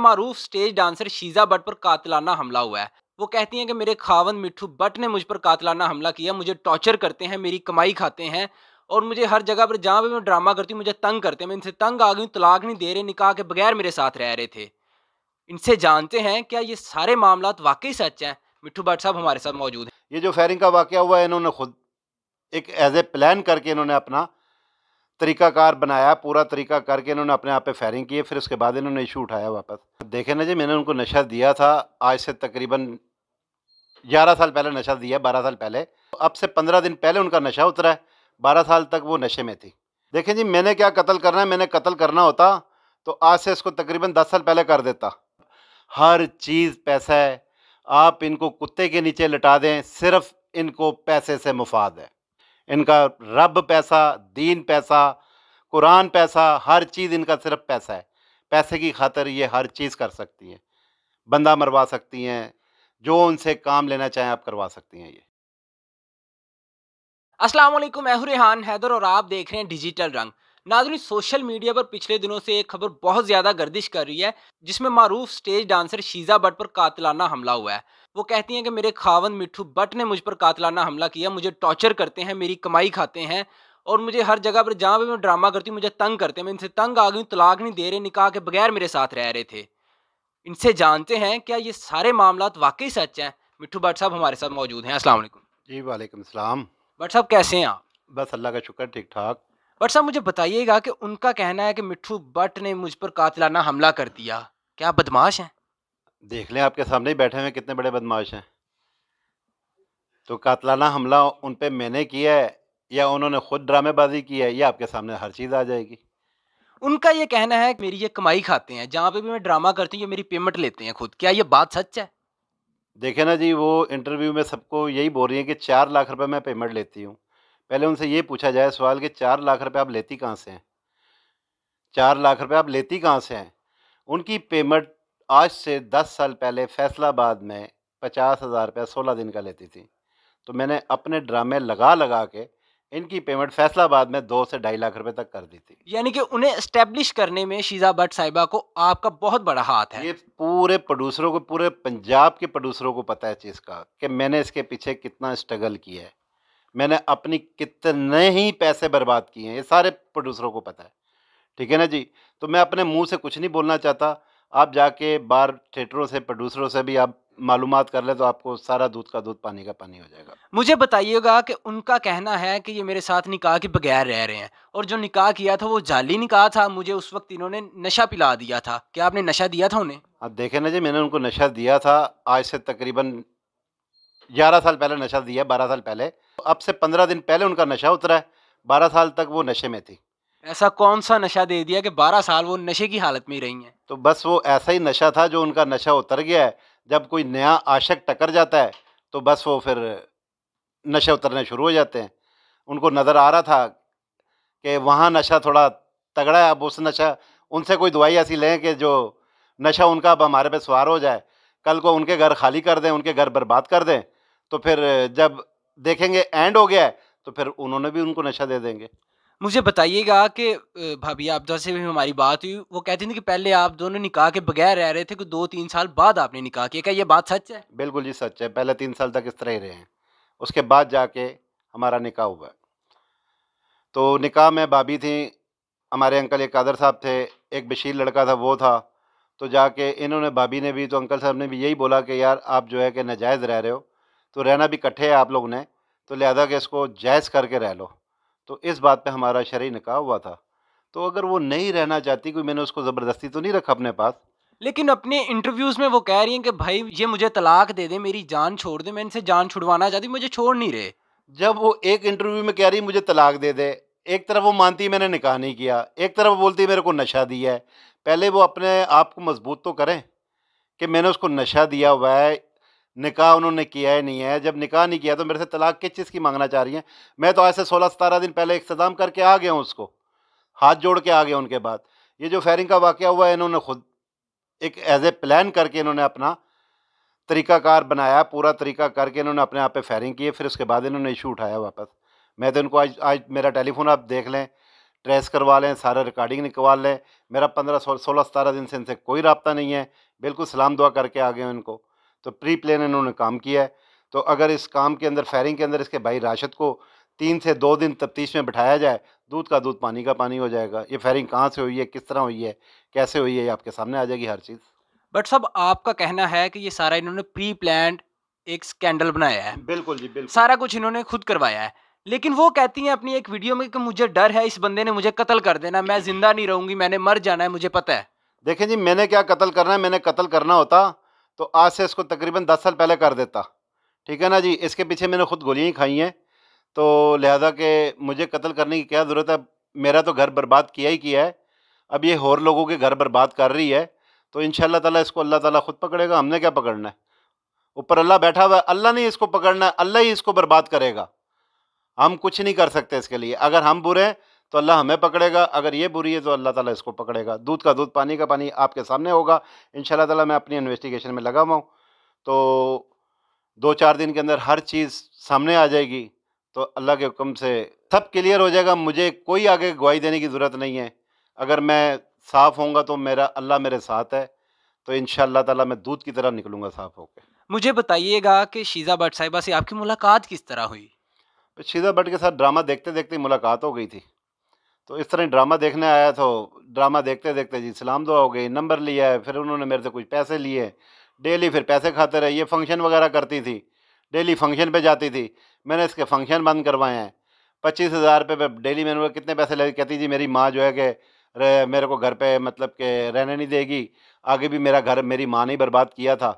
मारूफ stage dancer Sheeja Bhatt पर कातलाना हमला हुआ है वो कहती हैं कि मेरे खावन मिठू भट्ट ने मुझ पर कातलाना हमला किया मुझे टॉर्चर करते हैं मेरी कमाई खाते हैं और मुझे हर जगह पर जहाँ पर मैं ड्रामा करती हूँ मुझे तंग करते हैं मैं इनसे तंग आ गई तलाक नहीं दे रहे निकाह के बगैर मेरे साथ रह रहे थे इनसे जानते हैं क्या ये सारे मामला वाकई सच हैं मिठू भट्ट साहब हमारे साथ मौजूद हैं ये जो फायरिंग का वाक़ हुआ है इन्होंने खुद एक एज ए प्लान करके इन्होंने अपना तरीकाकार बनाया पूरा तरीका करके इन्होंने अपने आप पे फायरिंग की है फिर उसके बाद इन्होंने इशू उठाया वापस देखे ना जी मैंने उनको नशा दिया था आज से तकरीबन ग्यारह साल पहले नशा दिया बारह साल पहले अब से पंद्रह दिन पहले उनका नशा उतरा है बारह साल तक वो नशे में थी देखें जी मैंने क्या कत्ल करना है मैंने कत्ल करना होता तो आज से इसको तकरीबन दस साल पहले कर देता हर चीज़ पैसा है आप इनको कुत्ते के नीचे लटा दें सिर्फ इनको पैसे से मुफाद है इनका रब पैसा दीन पैसा कुरान पैसा हर चीज़ इनका सिर्फ पैसा है पैसे की खातर ये हर चीज़ कर सकती हैं बंदा मरवा सकती हैं जो उनसे काम लेना चाहें आप करवा सकती हैं ये असलम मैं रेहान हैदर और आप देख रहे हैं डिजिटल रंग नाजरी सोशल मीडिया पर पिछले दिनों से एक खबर बहुत ज़्यादा गर्दिश कर रही है जिसमें मरूफ स्टेज डांसर शीजा भट्ट पर कातलाना हमला हुआ है वो कहती हैं कि मेरे खावन मिठू बट ने मुझ पर कातलाना हमला किया मुझे टॉर्चर करते हैं मेरी कमाई खाते हैं और मुझे हर जगह पर जहाँ पर मैं ड्रामा करती हूँ मुझे तंग करते हैं मैं इनसे तंग आ गई हूँ तलाक नहीं दे रहे निकाह के बगैर मेरे साथ रह रहे थे इनसे जानते हैं क्या ये सारे मामला वाकई सच हैं मिठू भट्ट साहब हमारे साथ मौजूद हैं अस्सलाम जी वालेकुम सलाम भट्ट साहब कैसे हैं आप बस अल्लाह का शुक्र ठीक ठाक भट्ट साहब मुझे बताइएगा कि उनका कहना है कि मिठू भट्ट ने मुझ पर कातलाना हमला कर दिया क्या बदमाश हैं देख लें आपके सामने ही बैठे हुए कितने बड़े बदमाश हैं तो कातलाना हमला उन पर मैंने किया है या उन्होंने खुद ड्रामेबाजी की है या आपके सामने हर चीज़ आ जाएगी उनका ये कहना है कि मेरी ये कमाई खाते हैं जहाँ पे भी मैं ड्रामा करती हूँ ये मेरी पेमेंट लेते हैं खुद क्या ये बात सच है देखे ना जी वो इंटरव्यू में सबको यही बोल रही है कि चार लाख रुपए मैं पेमेंट लेती हूँ पहले उनसे ये पूछा जाए सवाल कि चार लाख रुपए आप लेती कहाँ से हैं चार लाख रुपए आप लेती कहाँ से हैं उनकी पेमेंट आज से दस साल पहले फैसलाबाद में पचास हज़ार रुपया सोलह दिन का लेती थी तो मैंने अपने ड्रामे लगा लगा के इनकी पेमेंट फैसलाबाद में दो से ढाई लाख रुपए तक कर दी थी यानी कि उन्हें इस्टेब्लिश करने में शीजा भट्ट साहिबा को आपका बहुत बड़ा हाथ है ये पूरे प्रोड्यूसरों को पूरे पंजाब के प्रोड्यूसरों को पता है चीज़ का कि मैंने इसके पीछे कितना स्ट्रगल किया है मैंने अपनी कितने ही पैसे बर्बाद किए हैं ये सारे प्रोड्यूसरों को पता है ठीक है ना जी तो मैं अपने मुँह से कुछ नहीं बोलना चाहता आप जाके बार थिएटरों से प्रोड्यूसरों से भी आप मालूम कर ले तो आपको सारा दूध का दूध पानी का पानी हो जाएगा मुझे बताइएगा कि उनका कहना है कि ये मेरे साथ निकाह के बगैर रह रहे हैं और जो निकाह किया था वो जाली निकाह था मुझे उस वक्त इन्होंने नशा पिला दिया था क्या आपने नशा दिया था उन्हें आप देखे ना जी मैंने उनको नशा दिया था आज से तकरीबन ग्यारह साल पहले नशा दिया बारह साल पहले अब से पंद्रह दिन पहले उनका नशा उतरा है बारह साल तक वो नशे में थी ऐसा कौन सा नशा दे दिया कि 12 साल वो नशे की हालत में ही रही हैं तो बस वो ऐसा ही नशा था जो उनका नशा उतर गया है जब कोई नया आशक टकर जाता है तो बस वो फिर नशे उतरने शुरू हो जाते हैं उनको नज़र आ रहा था कि वहाँ नशा थोड़ा तगड़ा है अब उस नशा उनसे कोई दवाई ऐसी लें कि जो नशा उनका अब हमारे पे सवार हो जाए कल को उनके घर खाली कर दें उनके घर बर्बाद कर दें तो फिर जब देखेंगे एंड हो गया है तो फिर उन्होंने भी उनको नशा दे देंगे मुझे बताइएगा कि भाभी आप से भी हमारी बात हुई वो कहती थी कि पहले आप दोनों निकाह के बगैर रह रहे थे कि दो तीन साल बाद आपने निकाह किया क्या ये बात सच है बिल्कुल जी सच है पहले तीन साल तक इस तरह ही रहे हैं उसके बाद जाके हमारा निकाह हुआ तो निकाह में भाभी थी हमारे अंकल एक कादर साहब थे एक बशीर लड़का था वो था तो जाके इन्होंने भाभी ने भी तो अंकल साहब ने भी यही बोला कि यार आप जो है कि नाजायज़ रह रहे हो तो रहना भी इकट्ठे है आप लोग ने तो लिहाजा के इसको जायज़ करके रह लो तो इस बात पे हमारा शरी निकाह हुआ था तो अगर वो नहीं रहना चाहती कोई मैंने उसको ज़बरदस्ती तो नहीं रखा अपने पास लेकिन अपने इंटरव्यूज़ में वो कह रही हैं कि भाई ये मुझे तलाक दे दे मेरी जान छोड़ दे मैं इनसे जान छुड़वाना चाहती मुझे छोड़ नहीं रहे जब वो एक इंटरव्यू में कह रही मुझे तलाक दे दे एक तरफ वो मानती मैंने निकाह नहीं किया एक तरफ बोलती मेरे को नशा दिया है पहले वो अपने आप को मजबूत तो करें कि मैंने उसको नशा दिया हुआ है निकाह उन्होंने किया है नहीं है जब निकाह नहीं किया तो मेरे से तलाक किस चीज़ की मांगना चाह रही हैं मैं तो आज से सोलह सतारह दिन पहले इख्तदाम करके आ गया हूँ उसको हाथ जोड़ के आ गया उनके बाद ये जो फायरिंग का वाक़ हुआ है इन्होंने खुद एक एज ए प्लान करके इन्होंने अपना तरीकाकार बनाया पूरा तरीका करके इन्होंने अपने आप पर फायरिंग की है फिर उसके बाद इन्होंने इशू उठाया वापस मैं तो इनको आज आज मेरा टेलीफोन आप देख लें ट्रेस करवा लें सारे रिकॉर्डिंग निकवा लें मेरा पंद्रह सोलह सतारह दिन से इनसे कोई रबता नहीं है बिल्कुल सलाम दुआ करके आ गए इनको तो प्री प्लान इन्होंने काम किया है तो अगर इस काम के अंदर फायरिंग के अंदर इसके भाई राशद को तीन से दो दिन तफ्तीश में बिठाया जाए दूध का दूध पानी का पानी हो जाएगा ये फायरिंग कहाँ से हुई है किस तरह हुई है कैसे हुई है ये आपके सामने आ जाएगी हर चीज़ बट सब आपका कहना है कि ये सारा इन्होंने प्री प्लान एक स्कैंडल बनाया है बिल्कुल जी बिल्कुल सारा कुछ इन्होंने खुद करवाया है लेकिन वो कहती हैं अपनी एक वीडियो में कि मुझे डर है इस बंदे ने मुझे कत्ल कर देना मैं जिंदा नहीं रहूंगी मैंने मर जाना है मुझे पता है देखें जी मैंने क्या कत्ल करना है मैंने कत्ल करना होता तो आज से इसको तकरीबन दस साल पहले कर देता ठीक है ना जी इसके पीछे मैंने ख़ुद गोलियाँ खाई हैं तो लिहाजा के मुझे कत्ल करने की क्या ज़रूरत है मेरा तो घर बर्बाद किया ही किया है अब ये और लोगों के घर बर्बाद कर रही है तो इन ताला इसको अल्लाह ताला खुद पकड़ेगा हमने क्या पकड़ना है ऊपर अल्लाह बैठा हुआ है अल्लाह ने इसको पकड़ना है अल्लाह ही इसको बर्बाद करेगा हम कुछ नहीं कर सकते इसके लिए अगर हम बुरे हैं तो अल्लाह हमें पकड़ेगा अगर ये बुरी है तो अल्लाह ताला इसको पकड़ेगा दूध का दूध पानी का पानी आपके सामने होगा इन ताला मैं अपनी इन्वेस्टिगेशन में लगा हुआ तो दो चार दिन के अंदर हर चीज़ सामने आ जाएगी तो अल्लाह के हुक्म से सब क्लियर हो जाएगा मुझे कोई आगे गवाही देने की ज़रूरत नहीं है अगर मैं साफ़ होऊंगा तो मेरा अल्लाह मेरे साथ है तो इन ताला मैं दूध की तरह निकलूँगा साफ़ होकर मुझे बताइएगा कि शीज़ा भट्ट साहिबा से आपकी मुलाकात किस तरह हुई शीज़ा भट्ट के साथ ड्रामा देखते देखते मुलाकात हो गई थी तो इस तरह ड्रामा देखने आया तो ड्रामा देखते देखते जी सलाम दुआ हो गई नंबर लिया है फिर उन्होंने मेरे से कुछ पैसे लिए डेली फिर पैसे खाते रहे ये फंक्शन वगैरह करती थी डेली फंक्शन पे जाती थी मैंने इसके फंक्शन बंद करवाए हैं पच्चीस हज़ार रुपये डेली मैंने कितने पैसे लगे कहती जी मेरी माँ जो है कि मेरे को घर पे मतलब के रहने नहीं देगी आगे भी मेरा घर मेरी माँ ने बर्बाद किया था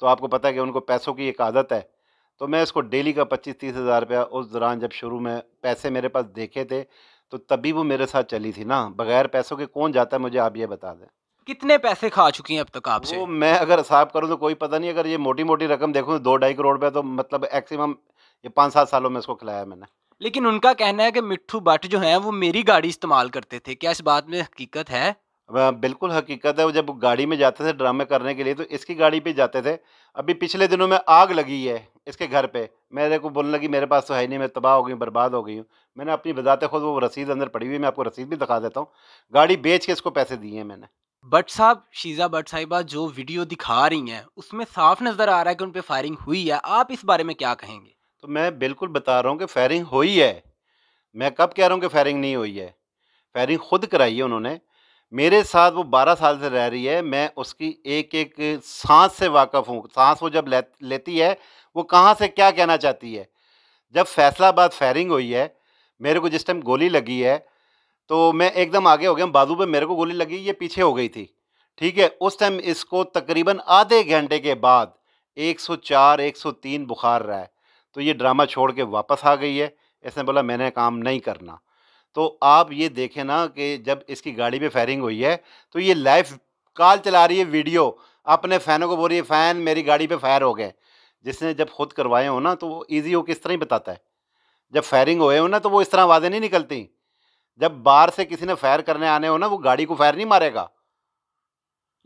तो आपको पता है कि उनको पैसों की एक आदत है तो मैं इसको डेली का पच्चीस तीस हज़ार रुपया उस दौरान जब शुरू में पैसे मेरे पास देखे थे तो तभी वो मेरे साथ चली थी ना बगैर पैसों के कौन जाता है मुझे आप ये बता दें कितने पैसे खा चुकी हैं अब तक आपसे वो मैं अगर हिसाब करूँ तो कोई पता नहीं अगर ये मोटी मोटी रकम देखूँ तो दो ढाई करोड़ रुपये तो मतलब मैक्सिमम ये पाँच सात सालों में इसको खिलाया मैंने लेकिन उनका कहना है कि मिट्ठू भट्ट जो हैं वो मेरी गाड़ी इस्तेमाल करते थे क्या इस बात में हकीकत है हाँ, बिल्कुल हकीकत है वो जब गाड़ी में जाते थे ड्रामे करने के लिए तो इसकी गाड़ी पे जाते थे अभी पिछले दिनों में आग लगी है इसके घर पे मेरे को बोलने लगी मेरे पास तो है नहीं मैं तबाह हो गई बर्बाद हो गई हूँ मैंने अपनी बजात खुद वो रसीद अंदर पड़ी हुई मैं आपको रसीद भी दिखा देता हूँ गाड़ी बेच के इसको पैसे दिए हैं मैंने बट साहब शीज़ा बट साहिबा जो वीडियो दिखा रही हैं उसमें साफ नज़र आ रहा है कि उन पर फायरिंग हुई है आप इस बारे में क्या कहेंगे तो मैं बिल्कुल बता रहा हूँ कि फायरिंग हुई है मैं कब कह रहा हूँ कि फायरिंग नहीं हुई है फायरिंग खुद कराई है उन्होंने मेरे साथ वो बारह साल से रह रही है मैं उसकी एक एक सांस से वाकफ़ हूँ सांस वो जब लेती है वो कहाँ से क्या कहना चाहती है जब फैसलाबाद फायरिंग हुई है मेरे को जिस टाइम गोली लगी है तो मैं एकदम आगे हो गया बाजू पे मेरे को गोली लगी ये पीछे हो गई थी ठीक है उस टाइम इसको तकरीबन आधे घंटे के बाद 104 103 बुखार रहा है तो ये ड्रामा छोड़ के वापस आ गई है इसने बोला मैंने काम नहीं करना तो आप ये देखें ना कि जब इसकी गाड़ी पे फायरिंग हुई है तो ये लाइव कॉल चला रही है वीडियो अपने फ़ैनों को बोल रही है फ़ैन मेरी गाड़ी पे फायर हो गए जिसने जब खुद करवाए हो ना तो वो ईजी हो किस तरह ही बताता है जब फायरिंग हुए हो ना तो वो इस तरह आवाज़ें नहीं निकलती जब बाहर से किसी ने फायर करने आने हो ना वो गाड़ी को फायर नहीं मारेगा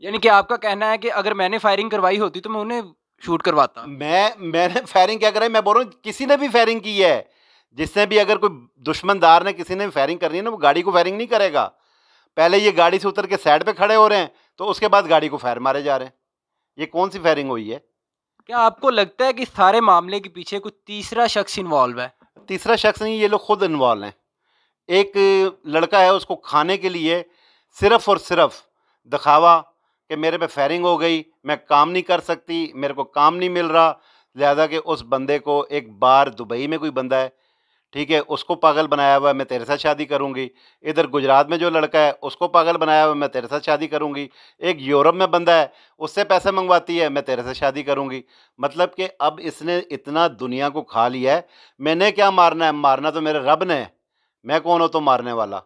यानी कि आपका कहना है कि अगर मैंने फायरिंग करवाई होती तो मैं उन्हें शूट करवाता मैं मैंने फायरिंग क्या कराई मैं बोल रहा हूँ किसी ने भी फायरिंग की है जिससे भी अगर कोई दुश्मनदार ने किसी ने फायरिंग करनी है ना वो गाड़ी को फायरिंग नहीं करेगा पहले ये गाड़ी से उतर के साइड पे खड़े हो रहे हैं तो उसके बाद गाड़ी को फायर मारे जा रहे हैं ये कौन सी फायरिंग हुई है क्या आपको लगता है कि सारे मामले के पीछे कुछ तीसरा शख्स इन्वॉल्व है तीसरा शख्स नहीं ये लोग खुद इन्वॉल्व हैं एक लड़का है उसको खाने के लिए सिर्फ और सिर्फ दिखावा कि मेरे पे फायरिंग हो गई मैं काम नहीं कर सकती मेरे को काम नहीं मिल रहा लिहाजा कि उस बंदे को एक बार दुबई में कोई बंदा है ठीक है उसको पागल बनाया हुआ है मैं तेरे साथ शादी करूंगी इधर गुजरात में जो लड़का है उसको पागल बनाया हुआ है मैं तेरे साथ शादी करूंगी एक यूरोप में बंदा है उससे पैसे मंगवाती है मैं तेरे से शादी करूंगी मतलब कि अब इसने इतना दुनिया को खा लिया है मैंने क्या मारना है मारना तो मेरे रब ने मैं कौन हो तो मारने वाला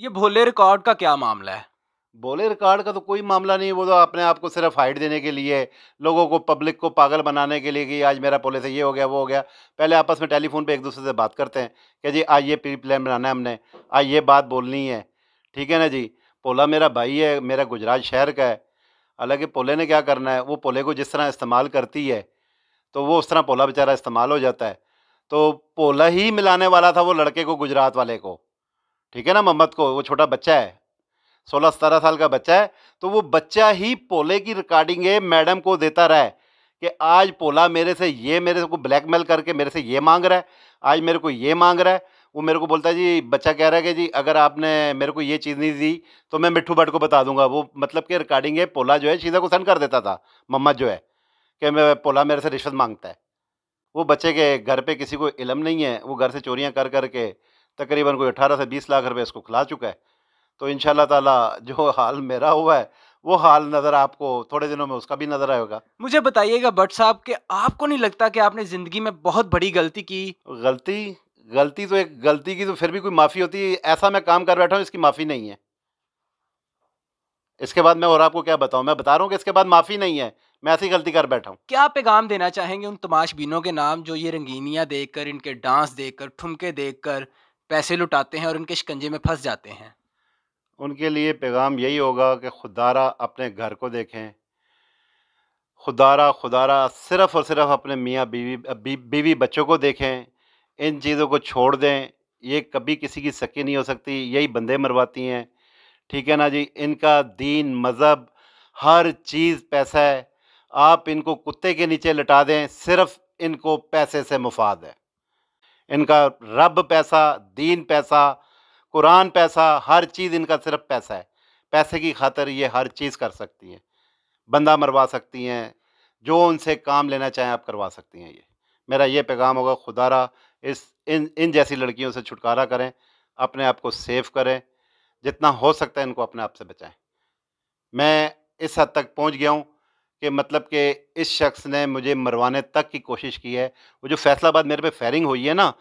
ये भोले रिकॉर्ड का क्या मामला है बोले रिकॉर्ड का तो कोई मामला नहीं वो तो अपने आप को सिर्फ हाइट देने के लिए लोगों को पब्लिक को पागल बनाने के लिए कि आज मेरा पोले से ये हो गया वो हो गया पहले आपस में टेलीफोन पे एक दूसरे से बात करते हैं कि जी आज ये प्री प्लान बनाना है हमने आज ये बात बोलनी है ठीक है ना जी पोला मेरा भाई है मेरा गुजरात शहर का है हालाँकि पोले ने क्या करना है वो पोले को जिस तरह इस्तेमाल करती है तो वो उस तरह पोला बेचारा इस्तेमाल हो जाता है तो पोला ही मिलाने वाला था वो लड़के को गुजरात वाले को ठीक है ना मोहम्मद को वो छोटा बच्चा है सोलह सतारह साल का बच्चा है तो वो बच्चा ही पोले की रिकॉर्डिंग है मैडम को देता रहा है कि आज पोला मेरे से ये मेरे को ब्लैकमेल करके मेरे से ये मांग रहा है आज मेरे को ये मांग रहा है वो मेरे को बोलता है जी बच्चा कह रहा है कि जी अगर आपने मेरे को ये चीज़ नहीं दी तो मैं मिट्ठू भट्ट को बता दूंगा वो मतलब कि रिकॉर्डिंग है पोला जो है चीज़ों को सेंड कर देता था मम्मा जो है कि मैं पोला मेरे से रिश्वत मांगता है वो बच्चे के घर पे किसी को इलम नहीं है वो घर से चोरियाँ कर करके तकरीबन कोई अठारह से बीस लाख रुपये इसको खिला चुका है तो इन ताला जो हाल मेरा हुआ है वो हाल नज़र आपको थोड़े दिनों में उसका भी नज़र आएगा मुझे बताइएगा भट्ट साहब कि आपको नहीं लगता कि आपने ज़िंदगी में बहुत बड़ी गलती की गलती गलती तो एक गलती की तो फिर भी कोई माफ़ी होती है ऐसा मैं काम कर बैठा हूँ इसकी माफ़ी नहीं है इसके बाद मैं और आपको क्या बताऊँ मैं बता रहा हूँ कि इसके बाद माफ़ी नहीं है मैं ऐसी गलती कर बैठा हूँ क्या पैगाम देना चाहेंगे उन तमाशबीनों के नाम जो ये रंगीनियाँ देख कर इनके डांस देख कर ठुमके देख कर पैसे लुटाते हैं और इनके शिकंजे में फंस जाते हैं उनके लिए पैगाम यही होगा कि खुदारा अपने घर को देखें खुदारा खुदारा सिर्फ़ और सिर्फ अपने मियाँ बीवी बीवी बच्चों को देखें इन चीज़ों को छोड़ दें ये कभी किसी की सकी नहीं हो सकती यही बंदे मरवाती हैं ठीक है ना जी इनका दीन मज़हब हर चीज़ पैसा है आप इनको कुत्ते के नीचे लटा दें सिर्फ इनको पैसे से मुफाद है इनका रब पैसा दीन पैसा कुरान पैसा हर चीज़ इनका सिर्फ पैसा है पैसे की खातर ये हर चीज़ कर सकती हैं बंदा मरवा सकती हैं जो उनसे काम लेना चाहें आप करवा सकती हैं ये मेरा ये पैगाम होगा खुदारा इस इन इन जैसी लड़कियों से छुटकारा करें अपने आप को सेफ करें जितना हो सकता है इनको अपने आप से बचाएं मैं इस हद तक पहुंच गया हूं कि मतलब कि इस शख्स ने मुझे मरवाने तक की कोशिश की है वो जो फैसलाबाद मेरे पे फायरिंग हुई है ना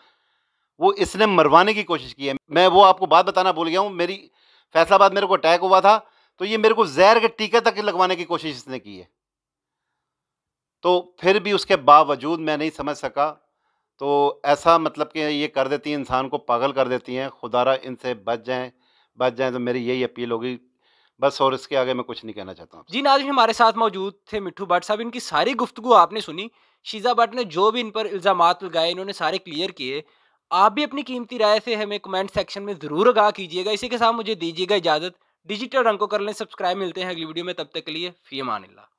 वो इसने मरवाने की कोशिश की है मैं वो आपको बात बताना भूल गया हूँ मेरी फैसलाबाद मेरे को अटैक हुआ था तो ये मेरे को जहर के टीके तक लगवाने की कोशिश इसने की है तो फिर भी उसके बावजूद मैं नहीं समझ सका तो ऐसा मतलब कि ये कर देती हैं इंसान को पागल कर देती हैं खुदारा इनसे बच जाएँ बच जाएँ तो मेरी यही अपील होगी बस और इसके आगे मैं कुछ नहीं कहना चाहता हूँ जी नाजिन हमारे साथ मौजूद थे मिठू भट्ट साहब इनकी सारी गुफ्तु आपने सुनी शीजा भट्ट ने जो भी इन पर इल्ज़ाम लगाए इन्होंने सारे क्लियर किए आप भी अपनी कीमती राय से हमें कमेंट सेक्शन में ज़रूर आगा कीजिएगा इसी के साथ मुझे दीजिएगा इजाज़त डिजिटल रंग को कर लें सब्सक्राइब मिलते हैं अगली वीडियो में तब तक के लिए फ़ी मानिल्ला